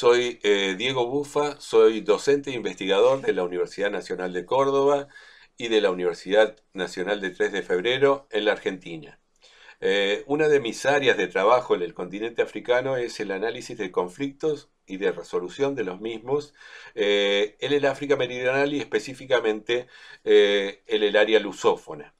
Soy eh, Diego Bufa, soy docente e investigador de la Universidad Nacional de Córdoba y de la Universidad Nacional de 3 de Febrero en la Argentina. Eh, una de mis áreas de trabajo en el continente africano es el análisis de conflictos y de resolución de los mismos eh, en el África Meridional y específicamente en el área lusófona.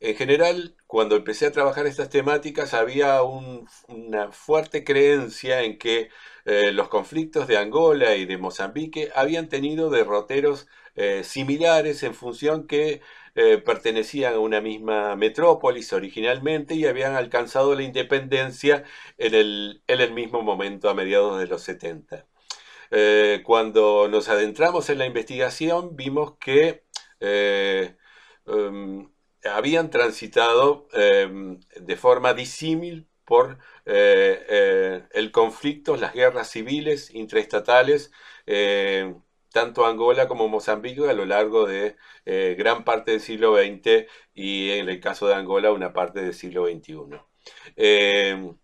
En general, cuando empecé a trabajar estas temáticas, había una fuerte creencia en que eh, los conflictos de Angola y de Mozambique habían tenido derroteros eh, similares en función que eh, pertenecían a una misma metrópolis originalmente y habían alcanzado la independencia en el, mismo momento a mediados de los 70. cuando nos adentramos en la investigación vimos que em, habían transitado em, de forma disímil por eh, eh, el conflicto, las guerras civiles interestatales, em, tanto Angola como Mozambique a lo largo de eh, gran parte del siglo XX y en el caso de Angola una parte del siglo XXI. Em,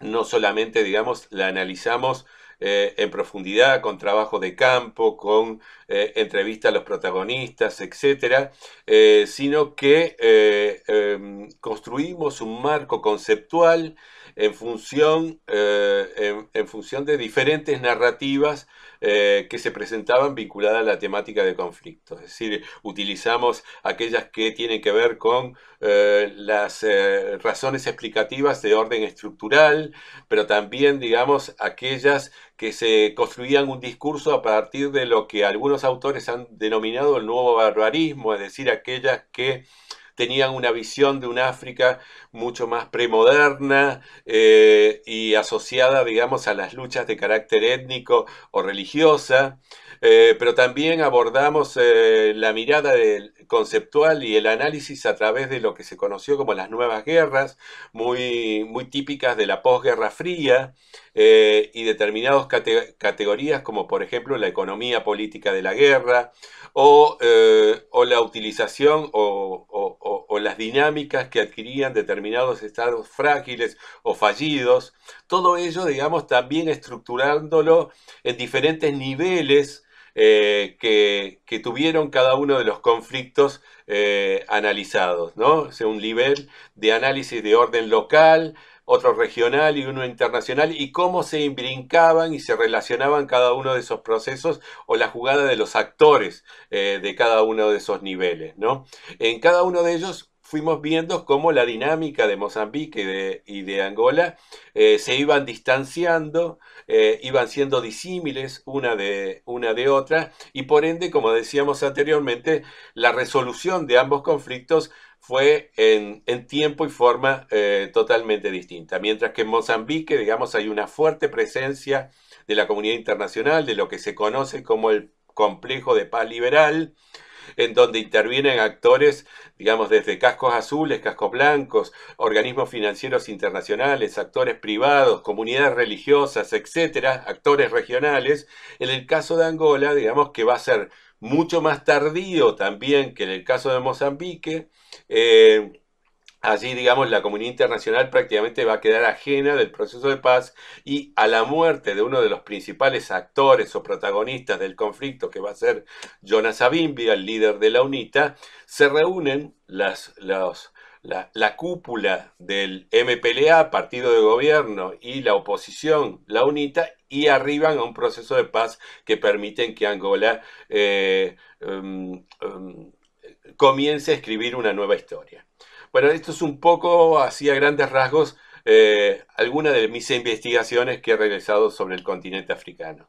no solamente, digamos, la analizamos eh, en profundidad, con trabajo de campo, con eh, entrevistas a los protagonistas, etcétera, eh, sino que eh, em, construimos un marco conceptual en función, en, función de diferentes narrativas que se presentaban vinculadas a la temática de conflicto. Es decir, utilizamos aquellas que tienen que ver con las razones explicativas de orden estructural, pero también, digamos, aquellas que se construían un discurso a partir de lo que algunos autores han denominado el nuevo barbarismo, es decir, aquellas que tenían una visión de un África mucho más premoderna eh, y asociada, digamos, a las luchas de carácter étnico o religiosa, eh, pero también abordamos eh, la mirada del conceptual y el análisis a través de lo que se conoció como las nuevas guerras, muy, muy típicas de la posguerra fría eh, y determinadas categorías como por ejemplo la economía política de la guerra o, eh, la utilización o, o las dinámicas que adquirían determinados estados frágiles o fallidos, todo ello digamos también estructurándolo en diferentes niveles eh, que, tuvieron cada uno de los conflictos eh, analizados, ¿no? sea, un nivel de análisis de orden local, otro regional y uno internacional, y cómo se imbrincaban y se relacionaban cada uno de esos procesos o la jugada de los actores eh, de cada uno de esos niveles, ¿no? En cada uno de ellos fuimos viendo cómo la dinámica de Mozambique y de, Angola eh, se iban distanciando, eh, iban siendo disímiles una de, una de otra, y por ende, como decíamos anteriormente, la resolución de ambos conflictos fue en, tiempo y forma eh, totalmente distinta. Mientras que en Mozambique, digamos, hay una fuerte presencia de la comunidad internacional, de lo que se conoce como el complejo de paz liberal, en donde intervienen actores, digamos, desde cascos azules, cascos blancos, organismos financieros internacionales, actores privados, comunidades religiosas, etcétera, actores regionales. En el caso de Angola, digamos que va a ser mucho más tardío también que en el caso de Mozambique. Eh, Así, digamos, la comunidad internacional prácticamente va a quedar ajena del proceso de paz y a la muerte de uno de los principales actores o protagonistas del conflicto, que va a ser Jonas Savimbi, el líder de la UNITA, se reúnen las, la, cúpula del MPLA, partido de gobierno, y la oposición, la UNITA, y arriban a un proceso de paz que permite que Angola eh, em, em, comience a escribir una nueva historia. Bueno, esto es un poco, así a grandes rasgos, eh, algunas de mis investigaciones que he realizado sobre el continente africano.